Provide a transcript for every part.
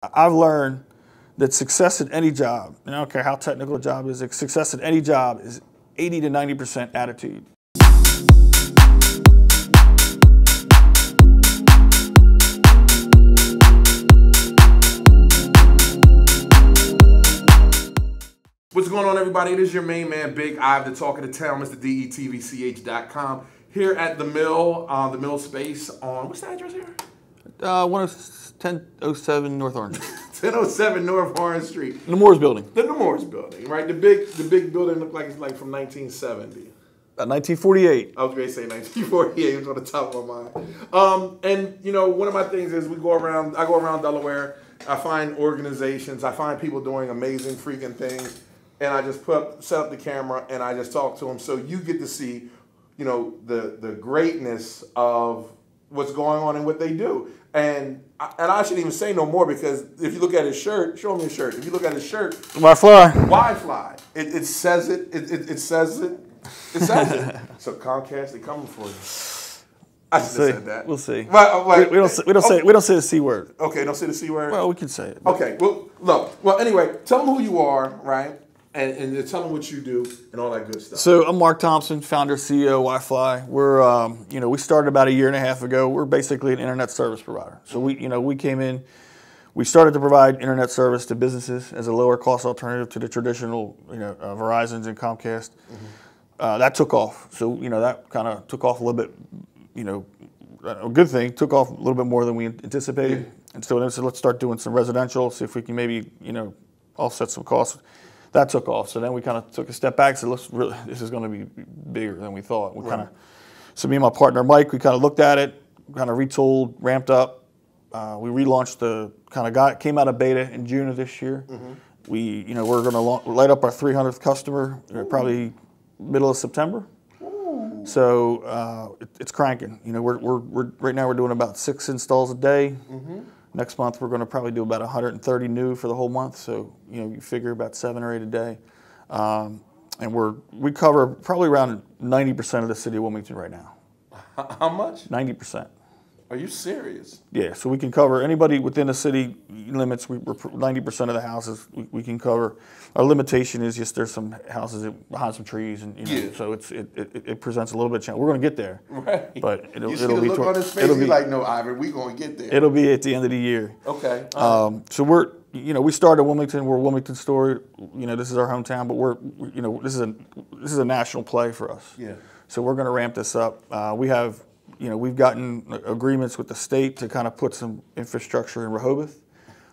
I've learned that success at any job, and I don't care how technical a job is, success at any job is 80 to 90% attitude. What's going on, everybody? It is your main man, Big Ive, the talk of the town, Mr. DETVCH.com, here at the mill, uh, the mill space on, what's the address here? Uh, one of oh 1007 North Orange. 1007 North Orange Street. The Moore's Building. The Moore's Building, right? The big, the big building looked like it's like from 1970. 1948. Uh, I was going to say 1948. It was on the top of my mind. Um, and you know, one of my things is we go around. I go around Delaware. I find organizations. I find people doing amazing freaking things, and I just put up, set up the camera and I just talk to them. So you get to see, you know, the the greatness of what's going on and what they do. And and I shouldn't even say no more because if you look at his shirt, show me his shirt. If you look at his shirt, why fly? Why fly? It, it says it. It, it. it says it. It says it. so Comcast, they coming for you. I we'll have said that. We'll see. Uh, we, we, don't. Say, we don't oh. say. We don't say the c word. Okay, don't say the c word. Well, we can say it. But. Okay. Well, look. Well, anyway, tell them who you are, right? and, and tell them what you do and all that good stuff. So I'm Mark Thompson, founder CEO YFly. We're um, you know we started about a year and a half ago. We're basically an internet service provider. So we you know we came in, we started to provide internet service to businesses as a lower cost alternative to the traditional you know uh, Verizon's and Comcast. Mm -hmm. uh, that took off. So you know that kind of took off a little bit. You know, a good thing took off a little bit more than we anticipated. Yeah. And so then said, let's start doing some residential, see if we can maybe you know offset some costs that took off. So then we kind of took a step back. Said, looks really, this is going to be bigger than we thought." We right. kind of so me and my partner Mike, we kind of looked at it, kind of retooled, ramped up. Uh, we relaunched the kind of got came out of beta in June of this year. Mm-hmm. We you know we're going to light up our 300th customer uh, Ooh. probably middle of September. So uh, it, it's cranking. You know, we're, we're, we're, right now we're doing about six installs a day. Mm-hmm. Next month, we're going to probably do about 130 new for the whole month. So, you know, you figure about seven or eight a day. Um, and we're, we cover probably around 90% of the city of Wilmington right now. How much? 90%. Are you serious? Yeah, so we can cover anybody within the city limits, we, are 90% of the houses we, we, can cover. Our limitation is just there's some houses behind some trees, and you know, yeah. so it's it, it, it, presents a little bit of challenge. We're going to get there, right? But it'll, it'll be, it'll be like, no, Ivan, we're going to get there. It'll be at the end of the year. Okay. Uh-huh. Um, so we're you know we started Wilmington. We're a Wilmington story. You know this is our hometown, but we're you know this is a this is a national play for us. Yeah. So we're going to ramp this up. Uh, we have you know, we've gotten agreements with the state to kind of put some infrastructure in Rehoboth.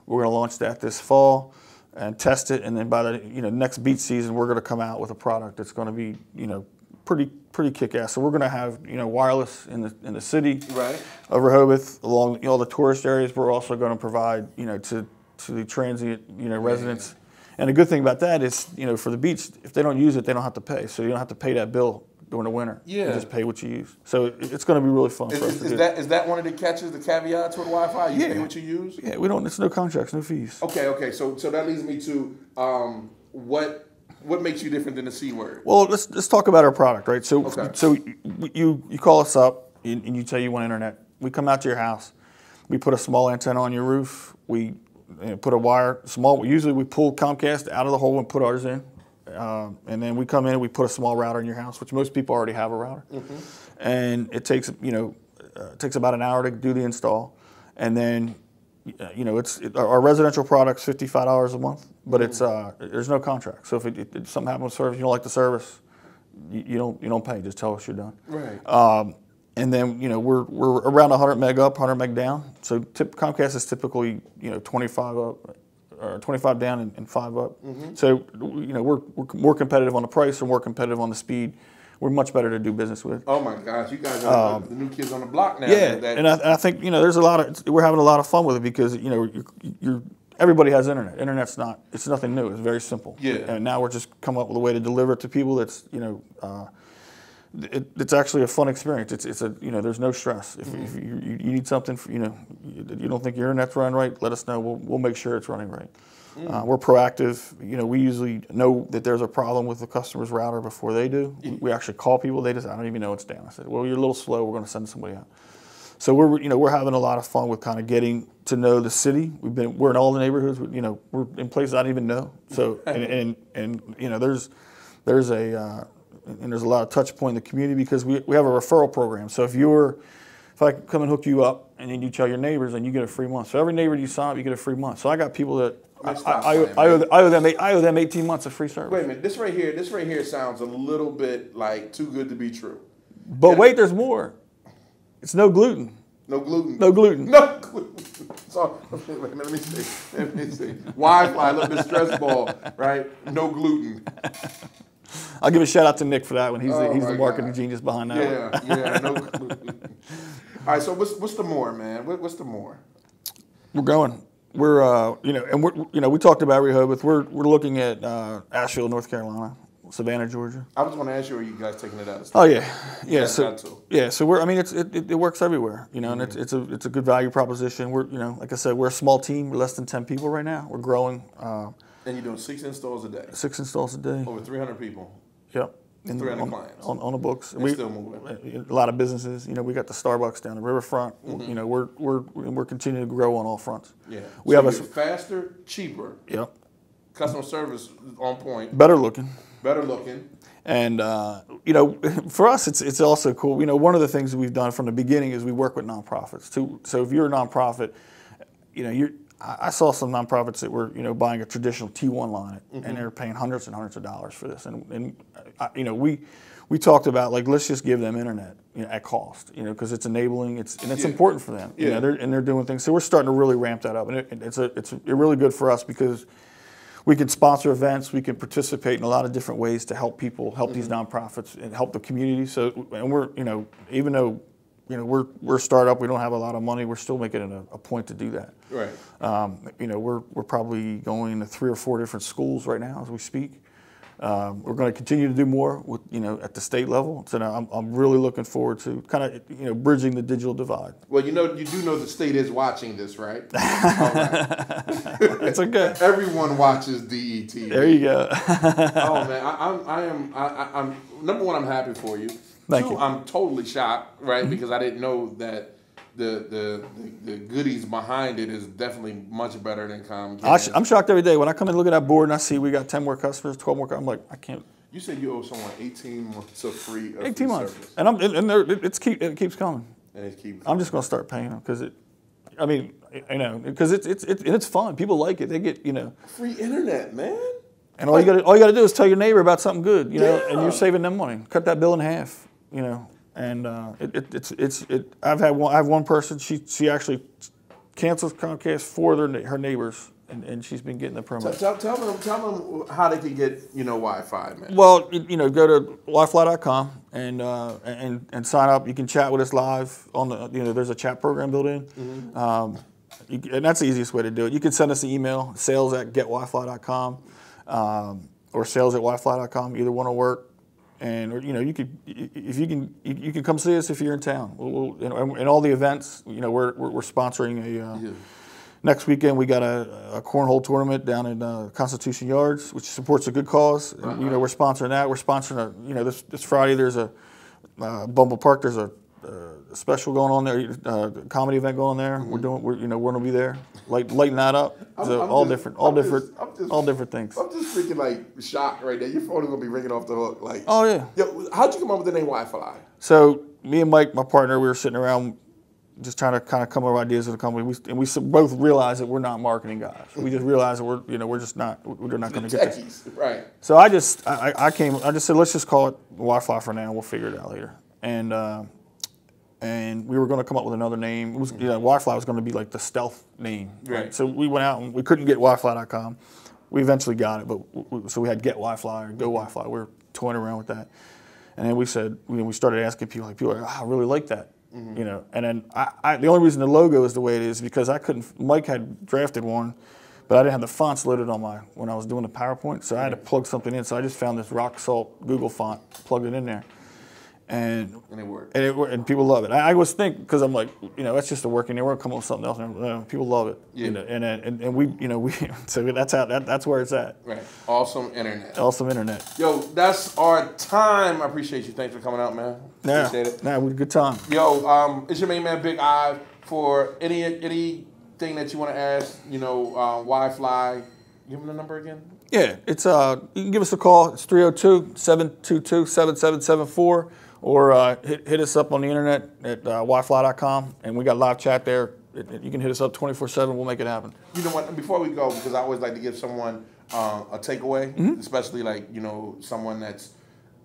We're going to launch that this fall and test it, and then by the you know next beach season, we're going to come out with a product that's going to be you know pretty pretty kick-ass. So we're going to have you know wireless in the in the city right. of Rehoboth along you know, all the tourist areas. We're also going to provide you know to to the transient you know residents. Yeah. And the good thing about that is you know for the beach, if they don't use it, they don't have to pay. So you don't have to pay that bill during the winter. Yeah. just pay what you use. So it's going to be really fun is, for us. Is that, is that one of the catches, the caveats with Wi-Fi? You yeah. pay what you use? Yeah, we don't, there's no contracts, no fees. Okay, okay. So, so that leads me to um, what what makes you different than the C word? Well, let's let's talk about our product, right? So okay. so you you call us up and you tell you want internet. We come out to your house. We put a small antenna on your roof. We put a wire small. Usually we pull Comcast out of the hole and put ours in. Um, and then we come in and we put a small router in your house, which most people already have a router. Mm-hmm. And it takes, you know, uh, it takes about an hour to do the install. And then, uh, you know, it's it, our residential product's $55 a month, but mm-hmm. it's uh, there's no contract. So if, it, if something happens with service, you don't like the service, you, you, don't you don't pay. Just tell us you're done. Right. Um, and then you know we're we're around 100 meg up, 100 meg down. So tip, Comcast is typically you know 25 up, or 25 down and, and five up. Mm -hmm. So you know we're, we're more competitive on the price and more competitive on the speed. We're much better to do business with. Oh my gosh, you guys are um, the new kids on the block now. Yeah, and I, and I, think you know there's a lot of we're having a lot of fun with it because you know you're, you're everybody has internet. Internet's not it's nothing new. It's very simple. Yeah. And now we're just come up with a way to deliver it to people that's you know uh, it, it's actually a fun experience. It's, it's a you know there's no stress. If, mm-hmm. if you, you, need something, for, you know, you, don't think your internet's running right, let us know. We'll, we'll make sure it's running right. mm Uh, we're proactive. You know, we usually know that there's a problem with the customer's router before they do. We mm. actually call people. They just I don't even know it's down. I said, well, you're a little slow. We're going to send somebody out. So we're you know we're having a lot of fun with kind of getting to know the city. We've been we're in all the neighborhoods. You know, we're in places I don't even know. So and and, and you know there's there's a uh, and there's a lot of touch point in the community because we, we have a referral program. So if you were, if I come and hook you up and then you tell your neighbors and you get a free month. So every neighbor you sign up, you get a free month. So I got people that I, I, I, owe, I, owe, them I owe them 18 months of free service. Wait a minute, this right here, this right here sounds a little bit like too good to be true. But and wait, there's more. It's no gluten. No gluten. No gluten. No gluten. So let me see. Let me see. Wi-Fi, a little bit stress ball, right? No gluten. I'll give a shout out to Nick for that one. He's, oh the, he's the marketing God. genius behind that. Yeah, yeah. No, all right. So what's what's the more, man? What, what's the more? We're going. We're uh, you know, and we're you know, we talked about Rehoboth. We're we're looking at uh, Asheville, North Carolina. Savannah, Georgia. I was going to ask you, are you guys taking it out of state? Oh yeah, yeah. yeah so yeah, so we're. I mean, it's it, it, it works everywhere, you know, mm-hmm. and it's, mm-hmm. it's a it's a good value proposition. We're you know, like I said, we're a small team. We're less than ten people right now. We're growing. Uh, and you're doing six installs a day. Six installs a day. Over 300 people. Yep. 300 on, clients. On, on the books. And we, still moving. A lot of businesses. You know, we got the Starbucks down the riverfront. Mm-hmm. You know, we're, we're, we're continuing to grow on all fronts. Yeah. We so have a faster, cheaper. Yep. Customer service on point. Better looking. Better looking. And uh, you know, for us, it's it's also cool. You know, one of the things we've done from the beginning is we work with nonprofits too. So if you're a nonprofit, you know, you're I saw some nonprofits that were, you know, buying a traditional T1 line, mm-hmm. and they are paying hundreds and hundreds of dollars for this. And, and you know, we we talked about like let's just give them internet you know, at cost, you know, because it's enabling, it's and it's yeah. important for them. Yeah. You know, they're, and they're doing things. So we're starting to really ramp that up, and it, it's a it's a, really good for us because we can sponsor events, we can participate in a lot of different ways to help people, help mm-hmm. these nonprofits, and help the community. So, and we're you know, even though you know, we're we're a startup. We don't have a lot of money. We're still making a, a, point to do that. Right. Um, you know, we're we're probably going to three or four different schools right now as we speak. Um, we're going to continue to do more with you know at the state level. So I'm, I'm really looking forward to kind of you know bridging the digital divide. Well, you know, you do know the state is watching this, right? right. it's okay. Everyone watches DET. There you go. oh man, I, I'm I am I, I'm number one. I'm happy for you. Thank Two, you. I'm totally shocked, right? Mm-hmm. Because I didn't know that the, the the the goodies behind it is definitely much better than Comcast. I'm shocked every day when I come and look at that board and I see we got 10 more customers, 12 more. I'm like, I can't. You said you owe someone 18 months of free. Of 18 free months, service. and I'm and it, it's keep it keeps coming. And it keeps. I'm just gonna start paying them because it. I mean, you know because it's it's and it's fun. People like it. They get you know. Free internet, man. And all like, you got all you got to do is tell your neighbor about something good, you know, and you're saving them money. Cut that bill in half you know, and uh, it, it, it's it's it. I've had one. I have one person. She she actually cancels Comcast for their her neighbors. And, and she's been getting the promo. Tell, tell, tell, them, tell them how they can get you know Wi-Fi, man. Well, you know, go to WiFly.com and uh, and and sign up. You can chat with us live on the you know. There's a chat program built in, mm-hmm. um, you, and that's the easiest way to do it. You can send us an email, sales at GetWiFly.com, um, or sales at WiFly.com. Either one will work and or, you know you could if you can you, you, can come see us if you're in town. We'll, we'll, and, and, all the events, you know, we're we're, we're sponsoring a. Uh, yeah. Next weekend we got a, a, cornhole tournament down in uh, Constitution Yards, which supports a good because right, you uh-huh. know we're sponsoring that. We're sponsoring a you know this, this Friday there's a uh, Bumble Park there's a uh, special going on there, uh, comedy event going on there. Mm-hmm. We're doing, we're, you know, we're gonna be there, like late up. I'm, so I'm all just, different, all I'm different, just, just, all different things. I'm just freaking like shocked right now. Your phone is gonna be ringing off the hook. Like, oh yeah. Yo, how'd you come up with the name Wi-Fi? So me and Mike, my partner, we were sitting around just trying to kind of come up with ideas of the company. We, and we both realized that we're not marketing guys. We just realized that we're, you know, we're just not, we're not going to get this. Right. So I just, I, I, came, I just said, let's just call it Wi-Fi for now. We'll figure it out later. And uh, and we were going to come up with another name. It was, you know, Wirefly was going to be like the stealth name. Right. right. So we went out and we couldn't get Wirefly.com. We eventually got it, but we, so we had Get Wirefly or Go mm-hmm. Wirefly. We were toying around with that, and then we said we started asking people like people like, oh, I really like that. Mm-hmm. You know, and then I, I, the only reason the logo is the way it is because I couldn't. Mike had drafted one, but I didn't have the fonts loaded on my when I was doing the PowerPoint, so I had to mm-hmm. plug something in. So I just found this rock salt Google font, plugged it in there, and and it worked. And, it, and people love it. I, I always think because I'm like, you know, that's just a working name. We're gonna come up with something else, and people love it. Yeah. You know, and, and and we, you know, we so that's how that, that's where it's at. Right. Awesome internet. Awesome internet. Yo, that's our time. I appreciate you. Thanks for coming out, man. Yeah. Appreciate it. Yeah, we had a good time. Yo, um, it's your main man, Big Eye. For any anything that you want to ask, you know, uh, why fly? Give him the number again. Yeah, it's uh, you can give us a call. It's 302 722 7774 or uh, hit, hit, us up on the internet at uh, yfly.com, and we got live chat there. It, it, you can hit us up 24 7, we'll make it happen. You know what? Before we go, because I always like to give someone uh, a takeaway, mm-hmm. especially like, you know, someone that's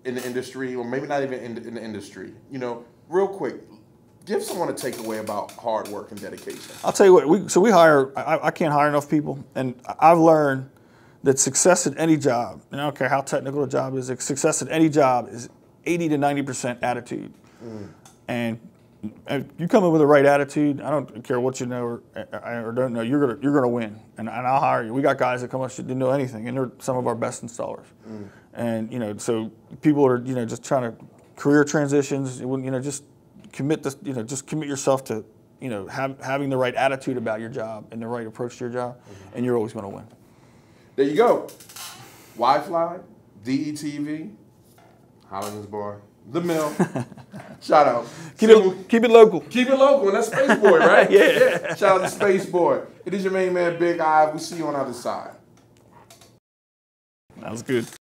in the industry, or maybe not even in the, in the industry, you know, real quick, give someone a takeaway about hard work and dedication. I'll tell you what. We so we hire. I, I, can't hire enough people, and I've learned that success at any job, and I don't care how technical the job is, success at any job is 80 to 90% attitude. Mm. And if uh, you come in with the right attitude, I don't care what you know or, uh, or don't know, you're gonna you're gonna win, and, and, I'll hire you. We got guys that come up didn't know anything, and they're some of our best installers. Mm. And you know, so people are you know just trying to career transitions. You know, just commit this. You know, just commit yourself to you know have, having the right attitude about your job and the right approach to your job, mm-hmm. and you're always going to win. There you go. Wi-Fi, DETV, Hollins Bar, the mill. Shout out. Keep it, keep it local. Keep it local, and that's Space Boy, right? yeah. yeah. Shout out to Space Boy. It is your main man, Big Eye. We'll see you on the other side. That was good.